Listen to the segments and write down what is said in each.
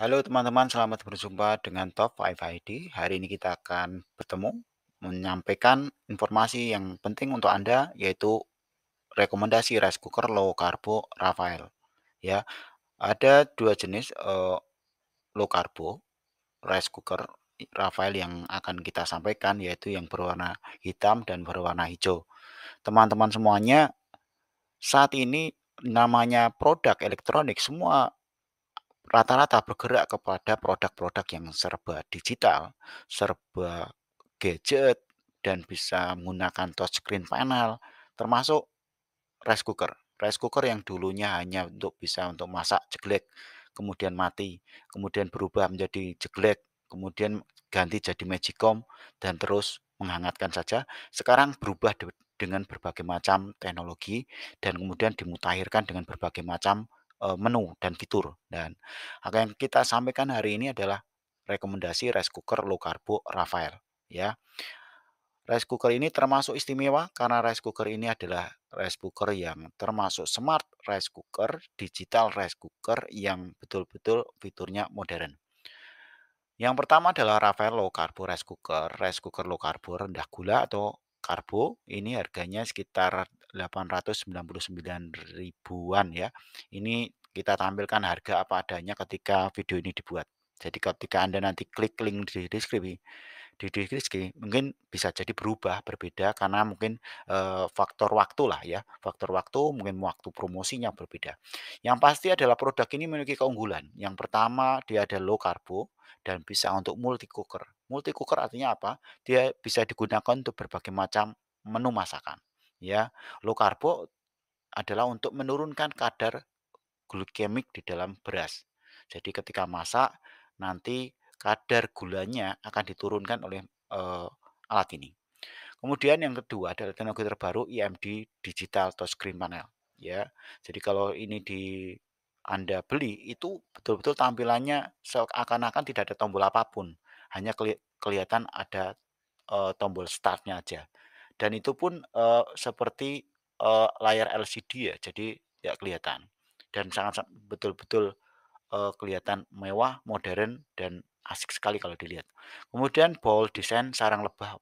Halo teman-teman, selamat berjumpa dengan Top 5 ID. Hari ini kita akan bertemu menyampaikan informasi yang penting untuk Anda yaitu rekomendasi rice cooker low carbo Rafael. Ya, ada dua jenis uh, low carbo rice cooker Rafael yang akan kita sampaikan yaitu yang berwarna hitam dan berwarna hijau. Teman-teman semuanya, saat ini namanya produk elektronik semua rata-rata bergerak kepada produk-produk yang serba digital, serba gadget, dan bisa menggunakan touchscreen panel, termasuk rice cooker. Rice cooker yang dulunya hanya untuk bisa untuk masak jelek, kemudian mati, kemudian berubah menjadi jelek, kemudian ganti jadi magicom, dan terus menghangatkan saja. Sekarang berubah dengan berbagai macam teknologi dan kemudian dimutahirkan dengan berbagai macam menu dan fitur. Dan apa yang kita sampaikan hari ini adalah rekomendasi rice cooker low carbo Rafael ya. Rice cooker ini termasuk istimewa karena rice cooker ini adalah rice cooker yang termasuk smart rice cooker, digital rice cooker yang betul-betul fiturnya modern. Yang pertama adalah Rafael low carbo rice cooker, rice cooker low carbo rendah gula atau karbo. Ini harganya sekitar 899 ribuan ya. Ini kita tampilkan harga apa adanya ketika video ini dibuat. Jadi ketika Anda nanti klik link di deskripsi, di deskripsi mungkin bisa jadi berubah, berbeda karena mungkin e, faktor waktu lah ya, faktor waktu mungkin waktu promosinya berbeda. Yang pasti adalah produk ini memiliki keunggulan. Yang pertama dia ada low karbo dan bisa untuk multi cooker. Multi cooker artinya apa? Dia bisa digunakan untuk berbagai macam menu masakan ya low karbo adalah untuk menurunkan kadar glukemik di dalam beras jadi ketika masak nanti kadar gulanya akan diturunkan oleh uh, alat ini kemudian yang kedua adalah teknologi terbaru IMD digital touchscreen panel ya jadi kalau ini di anda beli itu betul-betul tampilannya seakan-akan tidak ada tombol apapun hanya keli kelihatan ada uh, tombol startnya aja dan itu pun uh, seperti uh, layar LCD ya, jadi ya kelihatan dan sangat betul-betul uh, kelihatan mewah, modern dan asik sekali kalau dilihat. Kemudian bowl desain sarang lebah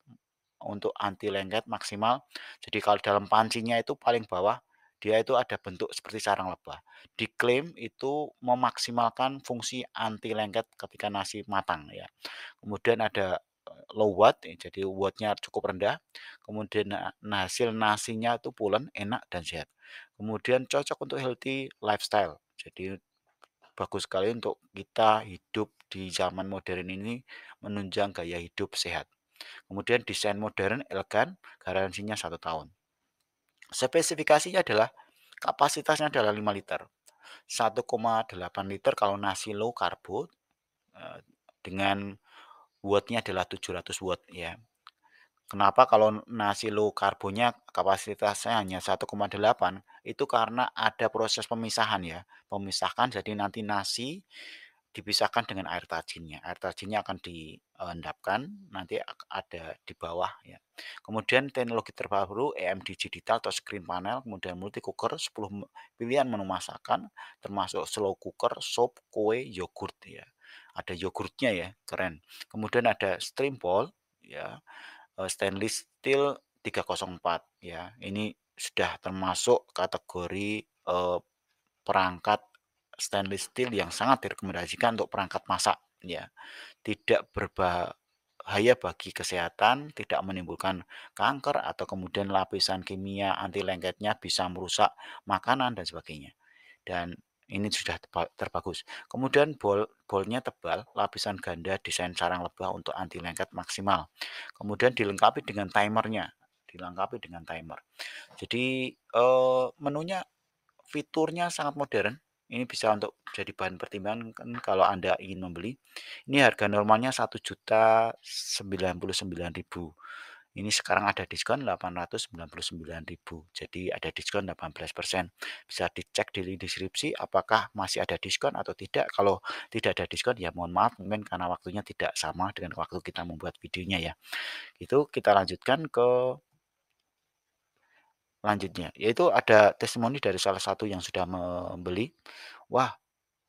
untuk anti lengket maksimal. Jadi kalau dalam pancinya itu paling bawah dia itu ada bentuk seperti sarang lebah. Diklaim itu memaksimalkan fungsi anti lengket ketika nasi matang ya. Kemudian ada low watt ya, jadi wattnya cukup rendah kemudian eh, nah, hasil nasinya itu pulen enak dan sehat kemudian cocok untuk healthy lifestyle jadi bagus sekali untuk kita hidup di zaman modern ini menunjang gaya hidup sehat kemudian desain modern elegan garansinya satu tahun spesifikasinya adalah kapasitasnya adalah 5 liter 1,8 liter kalau nasi low karbo eh, dengan wattnya adalah 700 watt ya. Kenapa kalau nasi low karbonnya kapasitasnya hanya 1,8? Itu karena ada proses pemisahan ya. pemisahkan jadi nanti nasi dipisahkan dengan air tajinnya. Air tajinnya akan diendapkan nanti ada di bawah ya. Kemudian teknologi terbaru EMDG digital atau screen panel, kemudian multi cooker 10 pilihan menu masakan termasuk slow cooker, sop, kue, yogurt ya ada yogurtnya ya, keren. Kemudian ada stream ball ya, eh, stainless steel 304 ya. Ini sudah termasuk kategori eh, perangkat stainless steel yang sangat direkomendasikan untuk perangkat masak ya. Tidak berbahaya bagi kesehatan, tidak menimbulkan kanker atau kemudian lapisan kimia anti lengketnya bisa merusak makanan dan sebagainya. Dan ini sudah terbagus. Kemudian bol bolnya tebal, lapisan ganda desain sarang lebah untuk anti lengket maksimal. Kemudian dilengkapi dengan timernya, dilengkapi dengan timer. Jadi eh, menunya fiturnya sangat modern. Ini bisa untuk jadi bahan pertimbangan kan kalau Anda ingin membeli. Ini harga normalnya juta sembilan ribu. Ini sekarang ada diskon 899.000. Jadi ada diskon 18%. Bisa dicek di link deskripsi apakah masih ada diskon atau tidak. Kalau tidak ada diskon ya mohon maaf mungkin karena waktunya tidak sama dengan waktu kita membuat videonya ya. Itu kita lanjutkan ke lanjutnya yaitu ada testimoni dari salah satu yang sudah membeli wah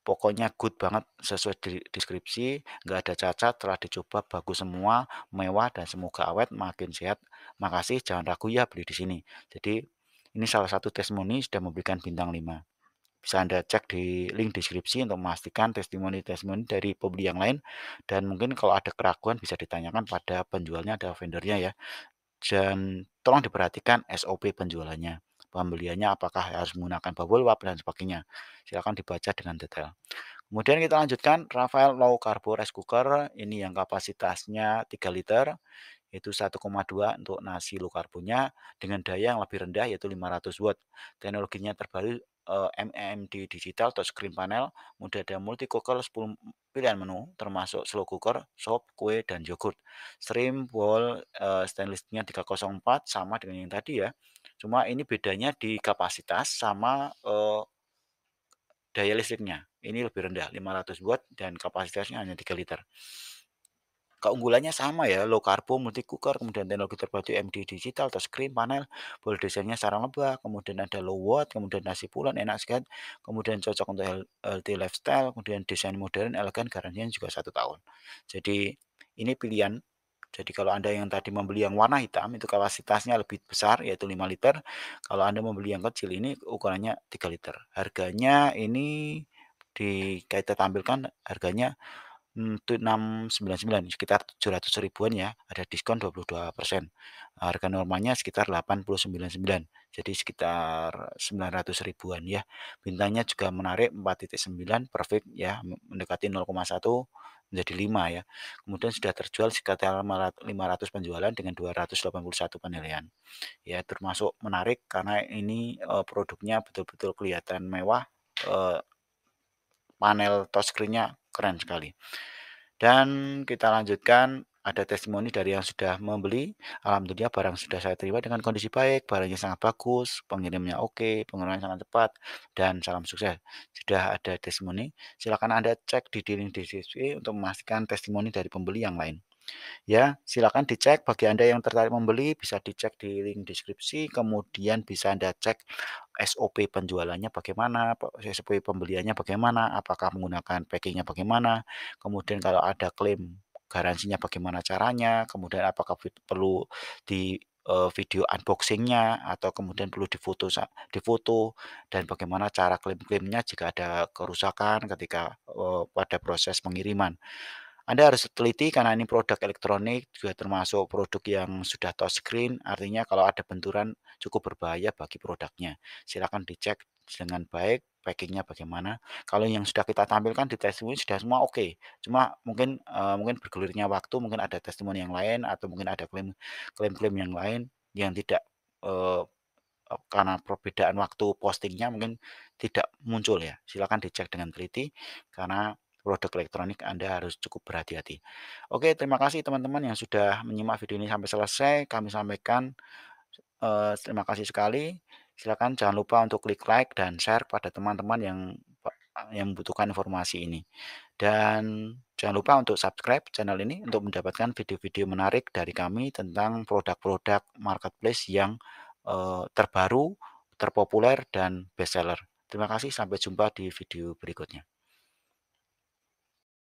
pokoknya good banget sesuai deskripsi nggak ada cacat telah dicoba bagus semua mewah dan semoga awet makin sehat makasih jangan ragu ya beli di sini jadi ini salah satu testimoni sudah memberikan bintang 5 bisa Anda cek di link deskripsi untuk memastikan testimoni-testimoni dari pembeli yang lain dan mungkin kalau ada keraguan bisa ditanyakan pada penjualnya atau vendornya ya dan tolong diperhatikan SOP penjualannya pembeliannya apakah harus menggunakan bubble wrap dan sebagainya. Silakan dibaca dengan detail. Kemudian kita lanjutkan Rafael Low Carbo Rice Cooker ini yang kapasitasnya 3 liter yaitu 1,2 untuk nasi low karbonya dengan daya yang lebih rendah yaitu 500 watt. Teknologinya terbaru eh, MMD digital atau screen panel, mudah ada multi cooker 10 pilihan menu termasuk slow cooker, sop, kue dan yogurt. Stream bowl eh, stainlessnya 304 sama dengan yang tadi ya. Cuma ini bedanya di kapasitas sama uh, daya listriknya. Ini lebih rendah, 500 watt dan kapasitasnya hanya 3 liter. Keunggulannya sama ya, low carbon multi cooker, kemudian teknologi terbaru MD digital, touchscreen, panel, bold desainnya sarang lebah, kemudian ada low watt, kemudian nasi pulan, enak sekali, kemudian cocok untuk healthy lifestyle, kemudian desain modern, elegan, garansinya juga satu tahun. Jadi ini pilihan jadi kalau Anda yang tadi membeli yang warna hitam itu kapasitasnya lebih besar yaitu 5 liter. Kalau Anda membeli yang kecil ini ukurannya 3 liter. Harganya ini di kita tampilkan harganya 699 hmm, sekitar 700 ribuan ya ada diskon 22 persen harga normalnya sekitar 899 jadi sekitar 900 ribuan ya. Bintangnya juga menarik 4.9 perfect ya, mendekati 0,1 menjadi 5 ya. Kemudian sudah terjual sekitar 500 penjualan dengan 281 penilaian. Ya, termasuk menarik karena ini eh, produknya betul-betul kelihatan mewah. Uh, panel touchscreen keren sekali. Dan kita lanjutkan ada testimoni dari yang sudah membeli, alhamdulillah barang sudah saya terima dengan kondisi baik, barangnya sangat bagus, pengirimnya oke, pengiriman sangat cepat, dan salam sukses. Sudah ada testimoni, silakan Anda cek di dealing deskripsi untuk memastikan testimoni dari pembeli yang lain. Ya, silakan dicek bagi Anda yang tertarik membeli bisa dicek di link deskripsi, kemudian bisa Anda cek SOP penjualannya bagaimana, SOP pembeliannya bagaimana, apakah menggunakan packingnya bagaimana, kemudian kalau ada klaim garansinya bagaimana caranya, kemudian apakah perlu di eh, video unboxingnya atau kemudian perlu difoto difoto dan bagaimana cara klaim-klaimnya jika ada kerusakan ketika uh, pada proses pengiriman. Anda harus teliti karena ini produk elektronik juga termasuk produk yang sudah touchscreen, artinya kalau ada benturan cukup berbahaya bagi produknya. Silakan dicek dengan baik packingnya bagaimana. Kalau yang sudah kita tampilkan di testimoni sudah semua oke. Okay. Cuma mungkin uh, mungkin bergulirnya waktu, mungkin ada testimoni yang lain atau mungkin ada klaim klaim yang lain yang tidak uh, karena perbedaan waktu postingnya mungkin tidak muncul ya. Silakan dicek dengan teliti karena produk elektronik Anda harus cukup berhati-hati. Oke, terima kasih teman-teman yang sudah menyimak video ini sampai selesai. Kami sampaikan uh, terima kasih sekali. Silakan jangan lupa untuk klik like dan share pada teman-teman yang yang membutuhkan informasi ini. Dan jangan lupa untuk subscribe channel ini untuk mendapatkan video-video menarik dari kami tentang produk-produk marketplace yang eh, terbaru, terpopuler, dan bestseller. Terima kasih, sampai jumpa di video berikutnya.